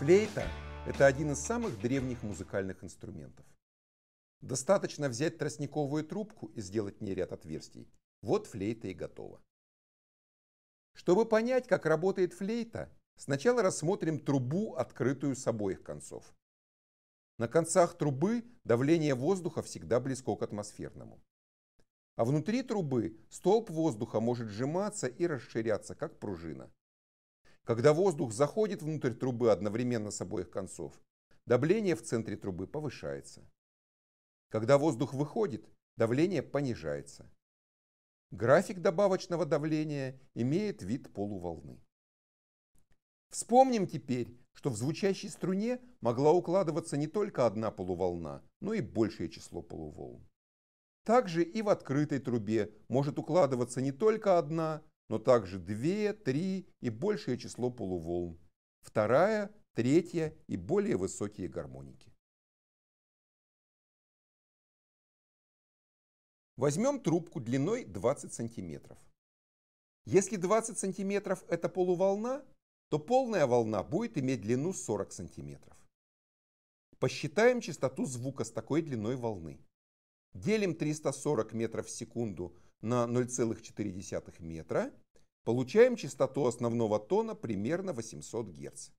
Флейта – это один из самых древних музыкальных инструментов. Достаточно взять тростниковую трубку и сделать в ней ряд отверстий. Вот флейта и готова. Чтобы понять, как работает флейта, сначала рассмотрим трубу, открытую с обоих концов. На концах трубы давление воздуха всегда близко к атмосферному. А внутри трубы столб воздуха может сжиматься и расширяться, как пружина. Когда воздух заходит внутрь трубы одновременно с обоих концов, давление в центре трубы повышается. Когда воздух выходит, давление понижается. График добавочного давления имеет вид полуволны. Вспомним теперь, что в звучащей струне могла укладываться не только одна полуволна, но и большее число полуволн. Также и в открытой трубе может укладываться не только одна, но также две, три и большее число полуволн, вторая, третья и более высокие гармоники. Возьмем трубку длиной 20 сантиметров. Если 20 сантиметров это полуволна, то полная волна будет иметь длину 40 сантиметров. Посчитаем частоту звука с такой длиной волны. Делим 340 метров в секунду на 0,4 метра, получаем частоту основного тона примерно 800 Гц.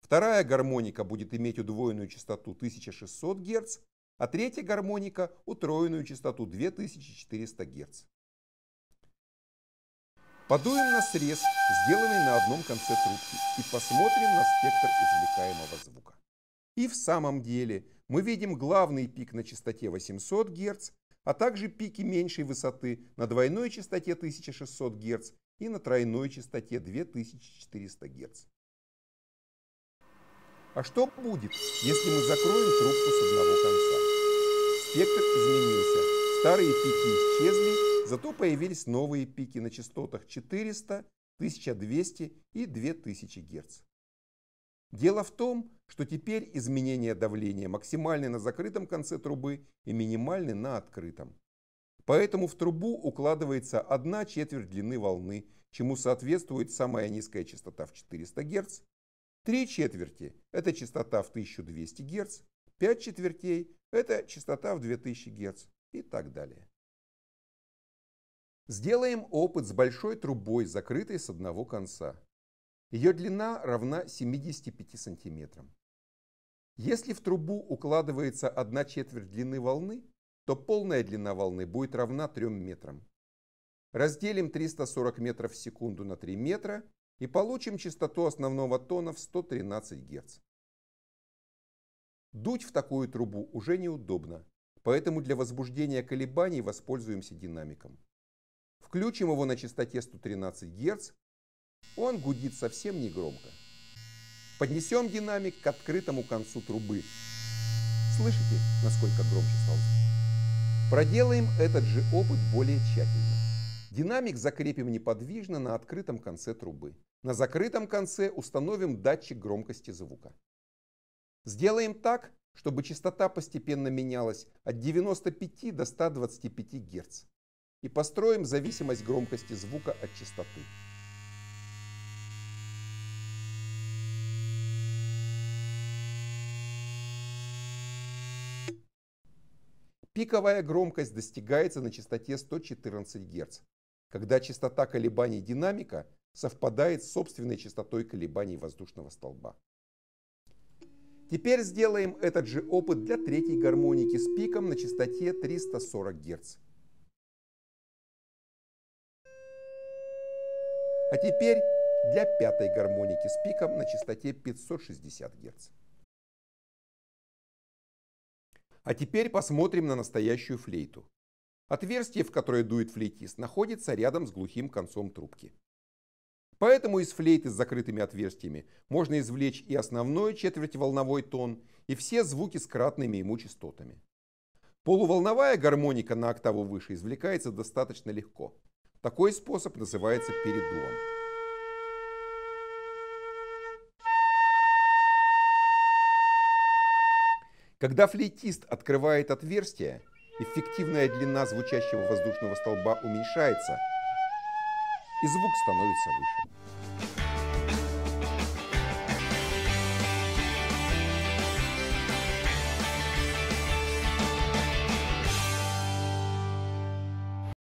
Вторая гармоника будет иметь удвоенную частоту 1600 Гц, а третья гармоника – утроенную частоту 2400 Гц. Подуем на срез, сделанный на одном конце трубки, и посмотрим на спектр извлекаемого звука. И в самом деле мы видим главный пик на частоте 800 Гц, а также пики меньшей высоты на двойной частоте 1600 Гц и на тройной частоте 2400 Гц. А что будет, если мы закроем трубку с одного конца? Спектр изменился. Старые пики исчезли, зато появились новые пики на частотах 400, 1200 и 2000 Гц. Дело в том, что теперь изменение давления максимальны на закрытом конце трубы и минимальны на открытом. Поэтому в трубу укладывается одна четверть длины волны, чему соответствует самая низкая частота в 400 Гц. Три четверти – это частота в 1200 Гц, пять четвертей – это частота в 2000 Гц и так далее. Сделаем опыт с большой трубой, закрытой с одного конца. Ее длина равна 75 сантиметрам. Если в трубу укладывается одна четверть длины волны, то полная длина волны будет равна 3 метрам. Разделим 340 метров в секунду на 3 метра и получим частоту основного тона в 113 Гц. Дуть в такую трубу уже неудобно, поэтому для возбуждения колебаний воспользуемся динамиком. Включим его на частоте 113 Гц он гудит совсем негромко. Поднесем динамик к открытому концу трубы. Слышите, насколько громче стал звук? Проделаем этот же опыт более тщательно. Динамик закрепим неподвижно на открытом конце трубы. На закрытом конце установим датчик громкости звука. Сделаем так, чтобы частота постепенно менялась от 95 до 125 Гц. И построим зависимость громкости звука от частоты. Пиковая громкость достигается на частоте 114 Гц, когда частота колебаний динамика совпадает с собственной частотой колебаний воздушного столба. Теперь сделаем этот же опыт для третьей гармоники с пиком на частоте 340 Гц. А теперь для пятой гармоники с пиком на частоте 560 Гц. А теперь посмотрим на настоящую флейту. Отверстие, в которое дует флейтист, находится рядом с глухим концом трубки. Поэтому из флейты с закрытыми отверстиями можно извлечь и основной четвертьволновой тон, и все звуки с кратными ему частотами. Полуволновая гармоника на октаву выше извлекается достаточно легко. Такой способ называется передуом. Когда флейтист открывает отверстие, эффективная длина звучащего воздушного столба уменьшается, и звук становится выше.